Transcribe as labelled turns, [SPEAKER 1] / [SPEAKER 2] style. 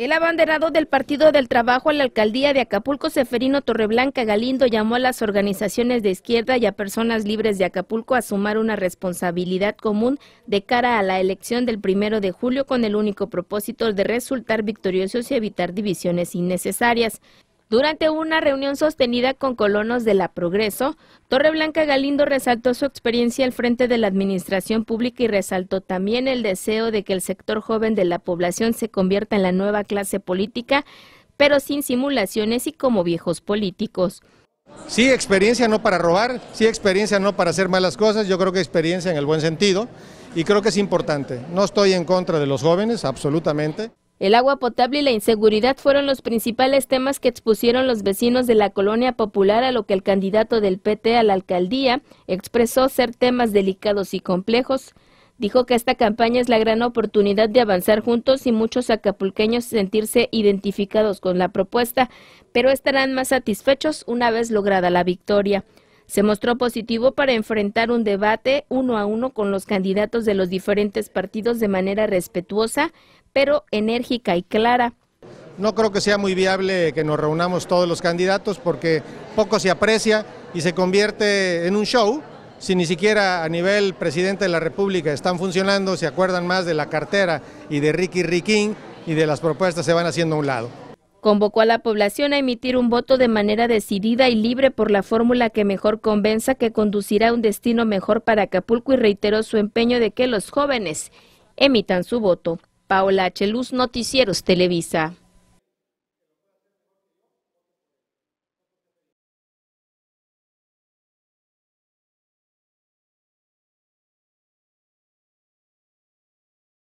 [SPEAKER 1] El abanderado del Partido del Trabajo a la alcaldía de Acapulco, Seferino Torreblanca Galindo, llamó a las organizaciones de izquierda y a personas libres de Acapulco a sumar una responsabilidad común de cara a la elección del primero de julio con el único propósito de resultar victoriosos y evitar divisiones innecesarias. Durante una reunión sostenida con colonos de La Progreso, Torreblanca Galindo resaltó su experiencia al frente de la administración pública y resaltó también el deseo de que el sector joven de la población se convierta en la nueva clase política, pero sin simulaciones y como viejos políticos.
[SPEAKER 2] Sí, experiencia no para robar, sí, experiencia no para hacer malas cosas, yo creo que experiencia en el buen sentido y creo que es importante. No estoy en contra de los jóvenes, absolutamente.
[SPEAKER 1] El agua potable y la inseguridad fueron los principales temas que expusieron los vecinos de la colonia popular a lo que el candidato del PT a la alcaldía expresó ser temas delicados y complejos. Dijo que esta campaña es la gran oportunidad de avanzar juntos y muchos acapulqueños sentirse identificados con la propuesta, pero estarán más satisfechos una vez lograda la victoria. Se mostró positivo para enfrentar un debate uno a uno con los candidatos de los diferentes partidos de manera respetuosa, pero enérgica y clara.
[SPEAKER 2] No creo que sea muy viable que nos reunamos todos los candidatos porque poco se aprecia y se convierte en un show si ni siquiera a nivel presidente de la República están funcionando, se acuerdan más de la cartera y de Ricky Riquín y de las propuestas se van haciendo a un lado.
[SPEAKER 1] Convocó a la población a emitir un voto de manera decidida y libre por la fórmula que mejor convenza que conducirá a un destino mejor para Acapulco y reiteró su empeño de que los jóvenes emitan su voto. Paola Luz, Noticieros Televisa.